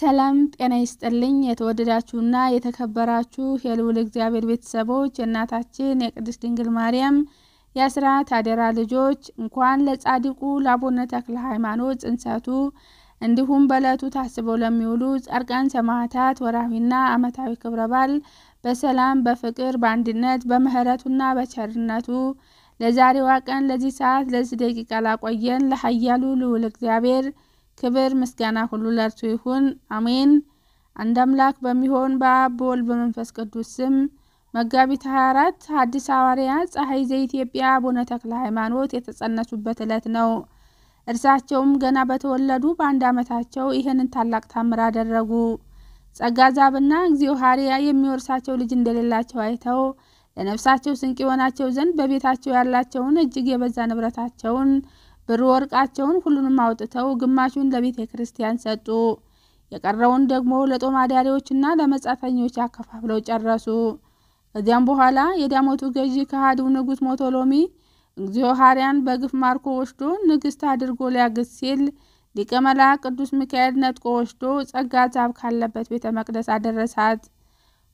ሰላም ጤና ይስጥልኝ። የተወደዳችሁና የተከበራችሁ የልዑል እግዚአብሔር ቤተሰቦች የእናታችን የቅድስት ድንግል ማርያም የአስራት አደራ ልጆች እንኳን ለጻድቁ ለአቡነ ተክለ ሃይማኖት ጽንሰቱ እንዲሁም በዕለቱ ታስበው ለሚውሉ ጻድቃን ሰማዕታት ወርሃዊና ዓመታዊ ክብረ በዓል በሰላም በፍቅር በአንድነት በምሕረቱና በቸርነቱ ለዛሬዋ ቀን ለዚህ ሰዓት ለዚህ ደቂቃ ላቆየን ለኃያሉ ልዑል እግዚአብሔር ክብር ምስጋና ሁሉ ለእርሱ ይሁን አሜን። አንድ አምላክ በሚሆን በአብ በወልድ በመንፈስ ቅዱስ ስም መጋቢት 24 ሐዲስ ሐዋርያ ፀሐይ ዘኢትዮጵያ አቡነ ተክለ ሃይማኖት የተጸነሱበት ዕለት ነው። እርሳቸውም ገና በተወለዱ በአንድ ዓመታቸው ይህንን ታላቅ ታምር አደረጉ። ጸጋ ዛብና እግዚኦ ሐሪያ የሚወርሳቸው ልጅ እንደሌላቸው አይተው ለነፍሳቸው ስንቅ የሆናቸው ዘንድ በቤታቸው ያላቸውን እጅግ የበዛ ንብረታቸውን ብር ወርቃቸውን ሁሉንም አውጥተው ግማሹን ለቤተ ክርስቲያን ሰጡ። የቀረውን ደግሞ ለጦም አዳሪዎችና ለመጻተኞች አከፋፍለው ጨረሱ። ከዚያም በኋላ የዳሞቱ ገዢ ከሃዲው ንጉሥ ሞቶሎሚ እግዚኦ ሐሪያን በግፍ ማርኮ ወስዶ ንግሥት አድርጎ ሊያግዝ ሲል ሊቀ መላእክት ቅዱስ ሚካኤል ነጥቆ ወስዶ ጸጋ ዛብ ካለበት ቤተ መቅደስ አደረሳት።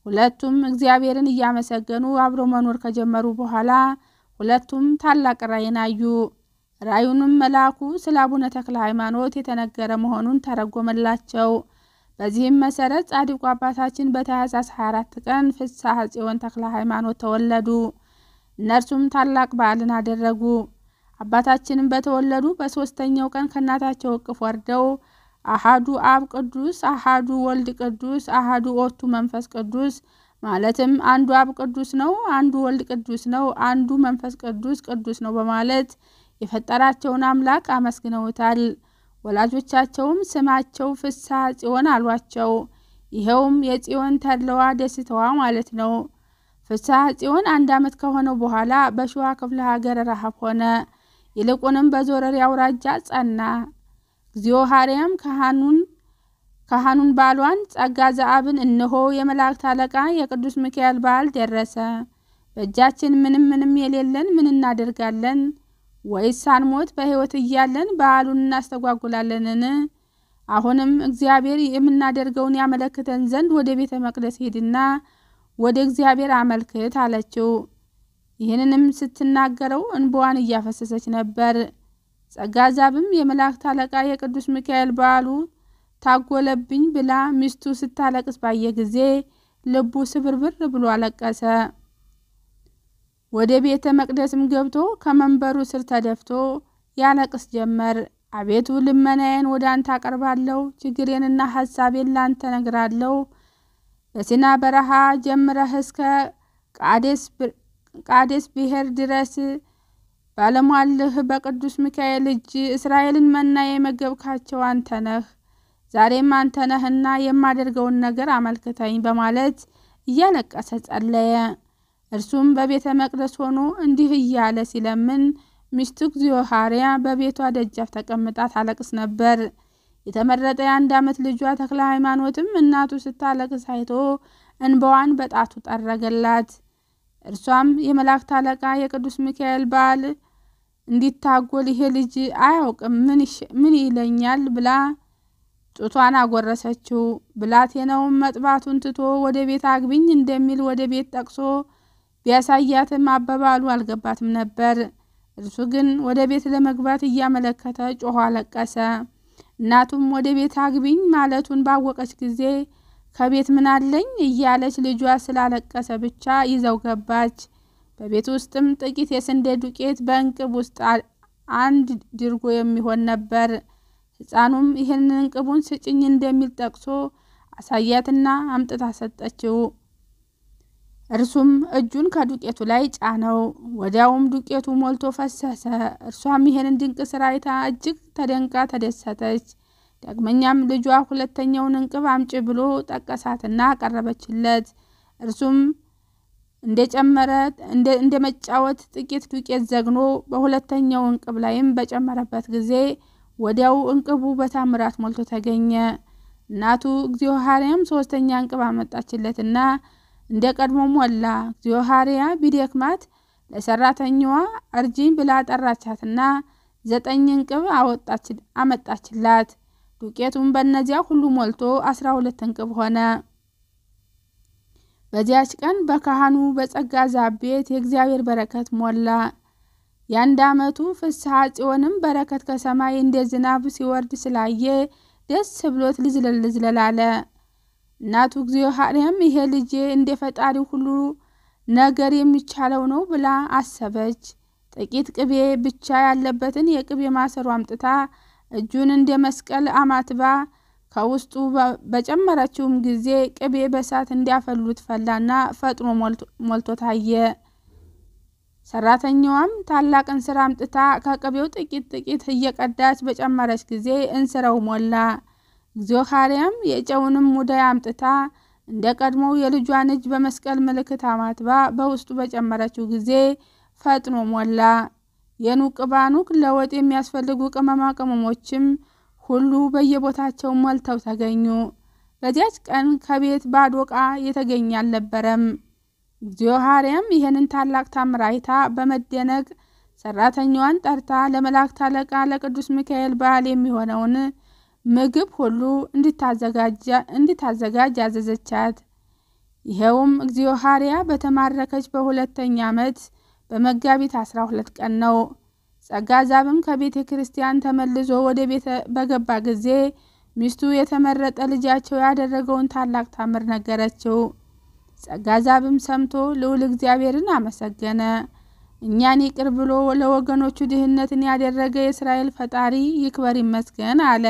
ሁለቱም እግዚአብሔርን እያመሰገኑ አብረው መኖር ከጀመሩ በኋላ ሁለቱም ታላቅ ራእይን አዩ። ራዩንም መልአኩ ስለ አቡነ ተክለ ሃይማኖት የተነገረ መሆኑን ተረጎመላቸው። በዚህም መሰረት ጻድቁ አባታችን በታኅሳስ 24 ቀን ፍስሐ ጽዮን ተክለ ሃይማኖት ተወለዱ። እነርሱም ታላቅ በዓልን አደረጉ። አባታችንም በተወለዱ በሶስተኛው ቀን ከእናታቸው እቅፍ ወርደው አሃዱ አብ ቅዱስ፣ አሃዱ ወልድ ቅዱስ፣ አሃዱ ኦቱ መንፈስ ቅዱስ ማለትም አንዱ አብ ቅዱስ ነው፣ አንዱ ወልድ ቅዱስ ነው፣ አንዱ መንፈስ ቅዱስ ቅዱስ ነው በማለት የፈጠራቸውን አምላክ አመስግነውታል። ወላጆቻቸውም ስማቸው ፍስሐ ጽዮን አሏቸው። ይኸውም የጽዮን ተድለዋ ደስተዋ ማለት ነው። ፍስሐ ጽዮን አንድ ዓመት ከሆነው በኋላ በሸዋ ክፍለ ሀገር ረሃብ ሆነ። ይልቁንም በዞረሪ አውራጃ ጸና። እግዚኦ ሐርያም ካህኑን ካህኑን ባሏን ጸጋ ዘአብን እነሆ የመላእክት አለቃ የቅዱስ ሚካኤል በዓል ደረሰ። በእጃችን ምንም ምንም የሌለን ምን እናደርጋለን? ወይስ ሳንሞት በሕይወት እያለን በዓሉን እናስተጓጉላለንን? አሁንም እግዚአብሔር የምናደርገውን ያመለክተን ዘንድ ወደ ቤተ መቅደስ ሄድና ወደ እግዚአብሔር አመልክት አለችው። ይህንንም ስትናገረው እንባዋን እያፈሰሰች ነበር። ዛብም የመላእክት አለቃ የቅዱስ ሚካኤል በዓሉ ታጎለብኝ ብላ ሚስቱ ስታለቅስ ባየ ጊዜ ልቡ ስብርብር ብሎ አለቀሰ። ወደ ቤተ መቅደስም ገብቶ ከመንበሩ ስር ተደፍቶ ያለቅስ ጀመር። አቤቱ ልመናዬን ወደ አንተ አቀርባለሁ፣ ችግሬንና ሀሳቤን ላንተ ነግራለሁ። በሲና በረሃ ጀምረህ እስከ ቃዴስ ብሔር ድረስ ባለሟልህ በቅዱስ ሚካኤል እጅ እስራኤልን መና የመገብካቸው አንተ ነህ። ዛሬም አንተ ነህና የማደርገውን ነገር አመልክተኝ በማለት እያለቀሰ ጸለየ። እርሱም በቤተ መቅደስ ሆኖ እንዲህ እያለ ሲለምን ሚስቱ ዚዮሐርያ በቤቷ ደጃፍ ተቀምጣ ታለቅስ ነበር። የተመረጠ የአንድ ዓመት ልጇ ተክለ ሃይማኖትም እናቱ ስታለቅስ አይቶ እንባዋን በጣቱ ጠረገላት። እርሷም የመላእክት አለቃ የቅዱስ ሚካኤል ባል እንዲታጎል ይሄ ልጅ አያውቅም ምን ይለኛል ብላ ጡቷን አጎረሰችው። ብላቴናውም መጥባቱን ትቶ ወደ ቤት አግብኝ እንደሚል ወደ ቤት ጠቅሶ ቢያሳያትም አበባሉ አልገባትም ነበር። እርሱ ግን ወደ ቤት ለመግባት እያመለከተ ጮኋ አለቀሰ። እናቱም ወደ ቤት አግቢኝ ማለቱን ባወቀች ጊዜ ከቤት ምናለኝ እያለች ልጇ ስላለቀሰ ብቻ ይዘው ገባች። በቤት ውስጥም ጥቂት የስንዴ ዱቄት በእንቅብ ውስጥ አንድ ድርጎ የሚሆን ነበር። ሕፃኑም ይህንን እንቅቡን ስጭኝ እንደሚል ጠቅሶ አሳያትና አምጥታ ሰጠችው። እርሱም እጁን ከዱቄቱ ላይ ጫነው፣ ወዲያውም ዱቄቱ ሞልቶ ፈሰሰ። እርሷም ይሄንን ድንቅ ስራ አይታ እጅግ ተደንቃ ተደሰተች። ዳግመኛም ልጇ ሁለተኛውን እንቅብ አምጪ ብሎ ጠቀሳትና አቀረበችለት። እርሱም እንደጨመረ እንደ መጫወት ጥቂት ዱቄት ዘግኖ በሁለተኛው እንቅብ ላይም በጨመረበት ጊዜ ወዲያው እንቅቡ በታምራት ሞልቶ ተገኘ። እናቱ እግዚኦ ሐረም ሶስተኛ እንቅብ አመጣችለትና እንደ ቀድሞ ሞላ። ዚዮሃርያ ቢደክማት ለሰራተኛዋ እርጅኝ ብላ ጠራቻትና ዘጠኝ እንቅብ አመጣችላት። ዱቄቱም በእነዚያ ሁሉ ሞልቶ አስራ ሁለት እንቅብ ሆነ። በዚያች ቀን በካህኑ በጸጋ ዛብ ቤት የእግዚአብሔር በረከት ሞላ። የአንድ ዓመቱ ፍስሐ ጽዮንም በረከት ከሰማይ እንደ ዝናብ ሲወርድ ስላየ ደስ ብሎት ልዝለል ልዝለል አለ። እናቱ እግዚኦ ሐርያም ይሄ ልጄ እንደ ፈጣሪ ሁሉ ነገር የሚቻለው ነው ብላ አሰበች። ጥቂት ቅቤ ብቻ ያለበትን የቅቤ ማሰሮ አምጥታ እጁን እንደ መስቀል አማትባ ከውስጡ በጨመረችውም ጊዜ ቅቤ በሳት እንዲያፈሉት ፈላና ፈጥኖ ሞልቶ ታየ። ሰራተኛዋም ታላቅ እንስራ አምጥታ ከቅቤው ጥቂት ጥቂት እየቀዳች በጨመረች ጊዜ እንስራው ሞላ። እግዚኦሃርያም የጨውንም ሙዳይ አምጥታ እንደ ቀድሞው የልጇን እጅ በመስቀል ምልክት አማትባ በውስጡ በጨመረችው ጊዜ ፈጥኖ ሞላ። የኑቅ ባኑክ ለወጥ የሚያስፈልጉ ቅመማ ቅመሞችም ሁሉ በየቦታቸው ሞልተው ተገኙ። በዚያች ቀን ከቤት ባዶ ዕቃ የተገኘ አልነበረም። እግዚኦሃርያም ይህንን ታላቅ ታምራይታ በመደነቅ ሰራተኛዋን ጠርታ ለመላእክት አለቃ ለቅዱስ ሚካኤል በዓል የሚሆነውን ምግብ ሁሉ እንድታዘጋጅ አዘዘቻት። ይኸውም እግዚኦሐርያ በተማረከች በሁለተኛ ዓመት በመጋቢት 12 ቀን ነው። ዛብም ከቤተ ክርስቲያን ተመልሶ ወደ ቤተ በገባ ጊዜ ሚስቱ የተመረጠ ልጃቸው ያደረገውን ታላቅ ታምር ነገረችው። ዛብም ሰምቶ ልዑል እግዚአብሔርን አመሰገነ። እኛን ይቅር ብሎ ለወገኖቹ ድህነትን ያደረገ የእስራኤል ፈጣሪ ይክበር ይመስገን አለ።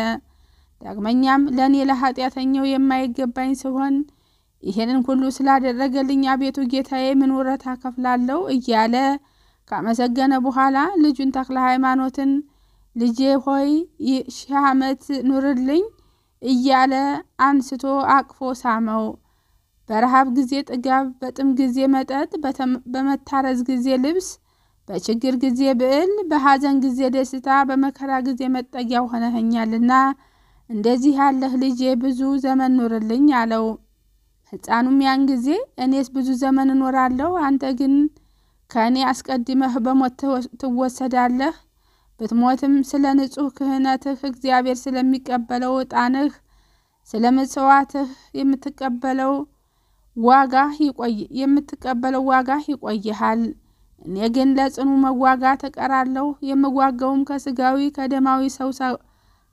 ዳግመኛም ለእኔ ለኃጢአተኛው የማይገባኝ ሲሆን ይሄንን ሁሉ ስላደረገልኝ አቤቱ ጌታዬ ምን ውረታ ከፍላለሁ እያለ ካመሰገነ በኋላ ልጁን ተክለ ሃይማኖትን ልጄ ሆይ ሺህ ዓመት ኑርልኝ እያለ አንስቶ አቅፎ ሳመው። በረሃብ ጊዜ ጥጋብ፣ በጥም ጊዜ መጠጥ፣ በመታረዝ ጊዜ ልብስ፣ በችግር ጊዜ ብዕል፣ በሐዘን ጊዜ ደስታ፣ በመከራ ጊዜ መጠጊያ ሆነኸኛልና እንደዚህ ያለህ ልጄ ብዙ ዘመን ኑርልኝ አለው። ሕፃኑም ያን ጊዜ እኔስ ብዙ ዘመን እኖራለሁ፣ አንተ ግን ከእኔ አስቀድመህ በሞት ትወሰዳለህ። ብትሞትም ስለ ንጹሕ ክህነትህ እግዚአብሔር ስለሚቀበለው ዕጣንህ፣ ስለ ምጽዋትህ የምትቀበለው ዋጋ የምትቀበለው ዋጋ ይቆይሃል። እኔ ግን ለጽኑ መዋጋ ተቀራለሁ የምዋጋውም ከስጋዊ ከደማዊ ሰው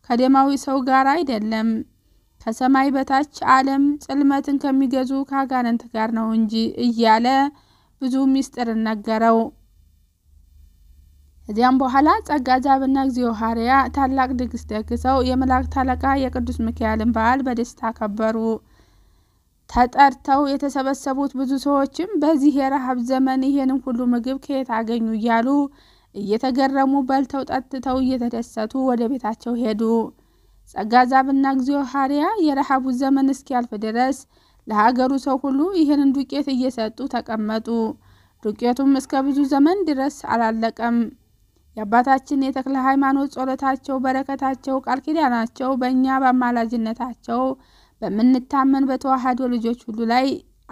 ከደማዊ ሰው ጋር አይደለም፣ ከሰማይ በታች ዓለም ጽልመትን ከሚገዙ ከአጋንንት ጋር ነው እንጂ እያለ ብዙ ምስጢር ነገረው። ከዚያም በኋላ ጸጋ ዛብና እግዚኦ ሐረያ ታላቅ ድግስ ደግሰው የመላእክት አለቃ የቅዱስ ሚካኤልን በዓል በደስታ ከበሩ። ተጠርተው የተሰበሰቡት ብዙ ሰዎችም በዚህ የረሃብ ዘመን ይሄንን ሁሉ ምግብ ከየት አገኙ እያሉ እየተገረሙ በልተው ጠጥተው እየተደሰቱ ወደ ቤታቸው ሄዱ። ጸጋ ዛብና እግዚኦ ሐሪያ የረሃቡ ዘመን እስኪያልፍ ድረስ ለሀገሩ ሰው ሁሉ ይህንን ዱቄት እየሰጡ ተቀመጡ። ዱቄቱም እስከ ብዙ ዘመን ድረስ አላለቀም። የአባታችን የተክለ ሃይማኖት ጸሎታቸው፣ በረከታቸው፣ ቃል ኪዳናቸው በእኛ በአማላጅነታቸው በምንታመን በተዋህዶ ልጆች ሁሉ ላይ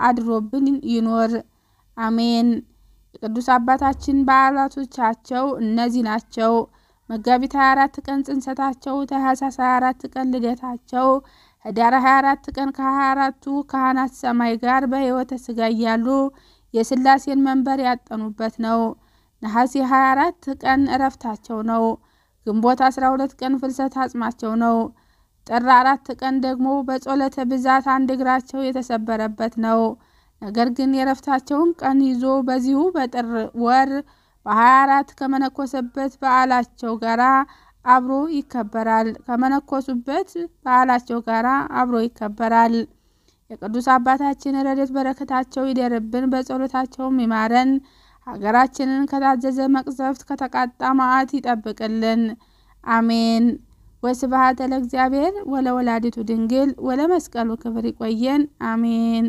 አድሮብን ይኖር። አሜን። የቅዱስ አባታችን በዓላቶቻቸው እነዚህ ናቸው። መጋቢት 24 ቀን ጽንሰታቸው፣ ታኅሳስ 24 ቀን ልደታቸው፣ ኅዳር 24 ቀን ከ24ቱ ካህናት ሰማይ ጋር በሕይወተ ሥጋ እያሉ የሥላሴን መንበር ያጠኑበት ነው። ነሐሴ 24 ቀን እረፍታቸው ነው። ግንቦት 12 ቀን ፍልሰት አጽማቸው ነው። ጥር አራት ቀን ደግሞ በጸሎተ ብዛት አንድ እግራቸው የተሰበረበት ነው። ነገር ግን የረፍታቸውን ቀን ይዞ በዚሁ በጥር ወር በ24 ከመነኮሰበት በዓላቸው ጋራ አብሮ ይከበራል። ከመነኮሱበት በዓላቸው ጋራ አብሮ ይከበራል። የቅዱስ አባታችን ረድኤት በረከታቸው ይደርብን፣ በጸሎታቸውም ይማረን። ሀገራችንን ከታዘዘ መቅሰፍት፣ ከተቃጣ መዓት ይጠብቅልን። አሜን። ወስብሐት ለእግዚአብሔር ወለወላዲቱ ድንግል ወለመስቀሉ ክብር። ይቆየን። አሜን።